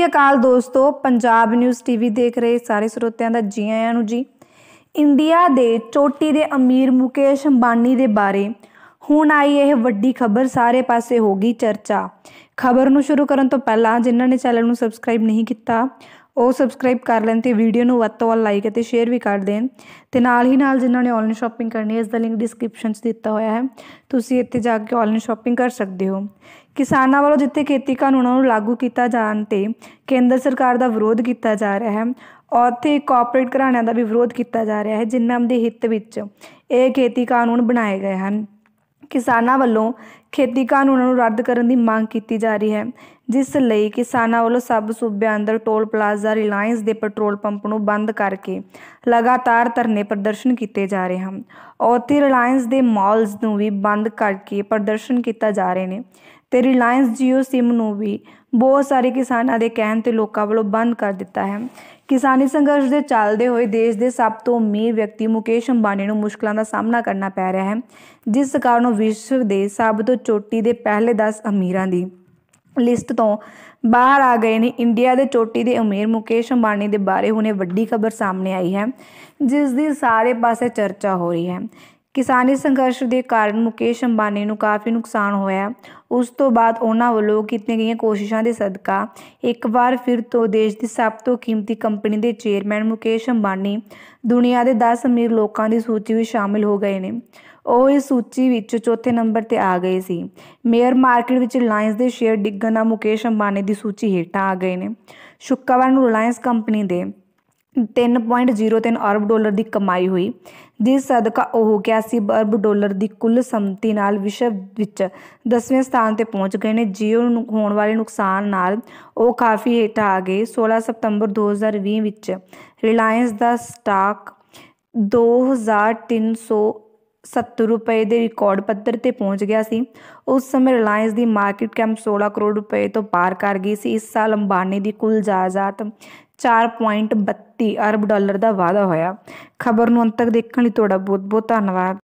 ਸ੍ਰੀ ਅਕਾਲ ਦੋਸਤੋ Punjab news TV ਦੇਖ ਰਹੇ ਸਾਰੇ ਸਰੋਤਿਆਂ ਦਾ ਜੀ ਆਇਆਂ ਨੂੰ ਜੀ ਇੰਡੀਆ ਦੇ ਚੋਟੀ ਦੇ ਅਮੀਰ ਮੁਕੇਸ਼ ਅੰਬਾਨੀ ਦੇ ਬਾਰੇ ਹੁਣ ਆਈ ਇਹ ਵੱਡੀ ਖਬਰ ਸਾਰੇ ਪਾਸੇ ਹੋ ਗਈ ਚਰਚਾ ਖਬਰ ਨੂੰ ਸ਼ੁਰੂ ਕਰਨ ਤੋਂ ਪਹਿਲਾਂ ਜਿਨ੍ਹਾਂ ਨੇ ਚੈਨਲ ਨੂੰ ਸਬਸਕ੍ਰਾਈਬ ਨਹੀਂ ਕੀਤਾ ਉਹ ਸਬਸਕ੍ਰਾਈਬ ਕਰ ਲੈਣ ਤੇ ਵੀਡੀਓ ਨੂੰ ਵੱਧ ਤੋਂ ਵੱਧ ਲਾਈਕ ਅਤੇ ਸ਼ੇਅਰ ਵੀ ਕਰ ਦੇਣ ਤੇ ਨਾਲ ਹੀ ਨਾਲ ਜਿਨ੍ਹਾਂ ਨੇ ਆਨਲਾਈਨ ਸ਼ਾਪਿੰਗ ਕਰਨੀ ਹੈ ਇਸ ਦਾ ਲਿੰਕ ਡਿਸਕ੍ਰਿਪਸ਼ਨ 'ਚ ਦਿੱਤਾ ਹੋਇਆ ਹੈ ਤੁਸੀਂ ਇੱਥੇ ਜਾ ਕੇ ਆਨਲਾਈਨ ਸ਼ਾਪਿੰਗ ਕਰ ਸਕਦੇ ਹੋ ਕਿਸਾਨਾਂ ਵੱਲੋਂ ਜਿੱਥੇ ਖੇਤੀ ਕਾਨੂੰਨਾਂ ਨੂੰ ਲਾਗੂ ਕੀਤਾ ਜਾਣ ਤੇ ਕੇਂਦਰ ਸਰਕਾਰ ਦਾ ਵਿਰੋਧ ਕੀਤਾ ਜਾ ਰਿਹਾ ਹੈ ਉੱਥੇ ਕੋਆਪਰੇਟ ਘਰਾਣਿਆਂ ਦਾ ਵੀ ਵਿਰੋਧ ਕੀਤਾ ਜਾ ਰਿਹਾ ਹੈ ਜਿਨ੍ਹਾਂ ਦੇ ਹਿੱਤ ਵਿੱਚ ਇਹ ਖੇਤੀ ਕਾਨੂੰਨ ਬਣਾਏ ਗਏ ਹਨ ਕਿਸਾਨਾਂ ਵੱਲੋਂ ਖੇਤੀ ਕਾਨੂੰਨਾਂ ਨੂੰ ਰੱਦ ਕਰਨ ਦੀ ਮੰਗ ਕੀਤੀ ਜਾ ਰਹੀ ਹੈ ਜਿਸ ਲਈ ਕਿਸਾਨਾਂ ਵੱਲੋਂ ਸਭ ਸੂਬਿਆਂ ਅੰਦਰ ਟੋਲ ਪਲਾਜ਼ਾ ਰਿਲਾਇੰਸ ਦੇ ਪੈਟਰੋਲ ਪੰਪ ਨੂੰ ਬੰਦ ਕਰਕੇ ਲਗਾਤਾਰ ਧਰਨੇ ਪ੍ਰਦਰਸ਼ਨ ਕੀਤੇ ਜਾ ਰਹੇ ਹਨ ਔਰਤੀ ਰਿਲਾਇੰਸ ਦੇ ਮਾਲਸ ਨੂੰ ਵੀ ਬੰਦ ਕਰਕੇ ਪ੍ਰਦਰਸ਼ਨ ਕੀਤਾ ਜਾ ਰਹੇ ਨੇ ਤੇ ਰਿਲਾਇੰਸ ਜੀਓ ਸਿਮ ਨੂੰ ਵੀ ਬਹੁਤ ਸਾਰੇ ਕਿਸਾਨਾਂ ਦੇ ਕਹਿਣ ਤੇ ਲੋਕਾਂ ਵੱਲੋਂ ਬੰਦ ਕਰ ਦਿੱਤਾ ਹੈ ਕਿਸਾਨੀ ਸੰਘਰਸ਼ ਦੇ ਚੱਲਦੇ ਹੋਏ ਦੇਸ਼ ਦੇ ਸਭ ਤੋਂ ਅਮੀਰ ਵਿਅਕਤੀ ਮੁਕੇਸ਼ ਅੰਬਾਨੀ ਨੂੰ ਮੁਸ਼ਕਲਾਂ ਦਾ ਸਾਹਮਣਾ ਕਰਨਾ ਪੈ ਰਿਹਾ ਹੈ ਜਿਸ ਕਾਰਨ ਉਹ ਵਿਸ਼ਵ ਦੇ ਸਭ ਤੋਂ ਚੋਟੀ ਦੇ ਪਹਿਲੇ 10 ਅਮੀਰਾਂ ਦੀ ਲਿਸਟ ਤੋਂ ਬਾਹਰ ਆ ਗਏ ਨੇ ਇੰਡੀਆ ਦੇ ਚੋਟੀ ਦੇ ਅਮੀਰ ਮੁਕੇਸ਼ ਅੰਬਾਨੀ ਦੇ ਬਾਰੇ ਹੁਣੇ ਵੱਡੀ ਖਬਰ ਸਾਹਮਣੇ ਆਈ ਹੈ ਜਿਸ ਦੀ ਸਾਰੇ ਪਾਸੇ ਚਰਚਾ ਹੋ ਰਹੀ ਹੈ ਕਿਸਾਨੀ ਸੰਘਰਸ਼ ਦੇ ਕਾਰਨ ਮੁਕੇਸ਼ ਅੰਬਾਨੀ ਨੂੰ ਕਾਫੀ ਨੁਕਸਾਨ ਹੋਇਆ ਉਸ ਤੋਂ ਬਾਅਦ ਉਹਨਾਂ ਵੱਲੋਂ ਕੀਤੀਆਂ ਗਈਆਂ ਕੋਸ਼ਿਸ਼ਾਂ ਦੇ ਸਦਕਾ ਇੱਕ ਵਾਰ ਫਿਰ ਤੋਂ ਦੇਸ਼ ਦੀ ਸਭ ਤੋਂ ਕੀਮਤੀ ਕੰਪਨੀ ਦੇ ਚੇਅਰਮੈਨ ਮੁਕੇਸ਼ ਅੰਬਾਨੀ ਦੁਨੀਆ ਦੇ 10 ਅਮੀਰ ਲੋਕਾਂ ਦੀ ਸੂਚੀ ਵਿੱਚ ਸ਼ਾਮਿਲ ਹੋ ਗਏ ਨੇ ਉਹ ਇਸ ਸੂਚੀ ਵਿੱਚ ਚੌਥੇ ਨੰਬਰ ਤੇ ਆ ਗਏ ਸੀ ਮੇਅਰ ਮਾਰਕੀਟ ਵਿੱਚ ਰਿਲਾਇੰਸ ਦੇ ਸ਼ੇਅਰ ਡਿੱਗਣ ਨਾਲ ਮੁਕੇਸ਼ ਅੰਬਾਨੀ ਦੀ ਸੂਚੀ ਹੇਠਾਂ ਆ ਗਏ ਨੇ ਸ਼ੁੱਕਰਵਾਰ ਨੂੰ ਰਿਲਾਇੰਸ ਕੰਪਨੀ ਦੇ 3.03 ਅਰਬ ਡਾਲਰ ਦੀ ਕਮਾਈ ਹੋਈ ਜਿਸ ਸਦਕਾ ਉਹ 81 ਅਰਬ ਡਾਲਰ ਦੀ ਕੁੱਲ ਸੰਪਤੀ ਨਾਲ ਵਿਸ਼ਵ ਵਿੱਚ 10ਵੇਂ ਸਥਾਨ ਤੇ ਪਹੁੰਚ ਗਏ ਨੇ ਜੀਓ ਨੂੰ ਹੋਣ ਵਾਲੇ ਨੁਕਸਾਨ ਨਾਲ ਉਹ ਕਾਫੀ ਹੇਠ ਆ ਗਏ 16 ਸਤੰਬਰ 2020 ਵਿੱਚ ਰਿਲਾਇੰਸ ਦਾ ਸਟਾਕ 2370 ਰੁਪਏ ਦੇ ਰਿਕਾਰਡ ਪੱਧਰ ਤੇ ਪਹੁੰਚ ਗਿਆ ਸੀ ਉਸ ਸਮੇਂ ਰਿਲਾਇੰਸ ਦੀ ਮਾਰਕੀਟ ਕੈਪ 16 ਕਰੋੜ ਰੁਪਏ ਤੋਂ ਪਾਰ ਕਰ ਗਈ ਸੀ ਇਸ ਸਾਲ ਅੰਬਾਨੀ ਦੀ ਕੁੱਲ ਜਾਇਦਾਦ 4.32 ਅਰਬ ਡਾਲਰ ਦਾ ਵਾਅਦਾ ਹੋਇਆ ਖਬਰ ਨੂੰ ਅੰਤ ਤੱਕ ਦੇਖਣ ਲਈ ਤੁਹਾਡਾ ਬਹੁਤ ਬਹੁਤ ਧੰਨਵਾਦ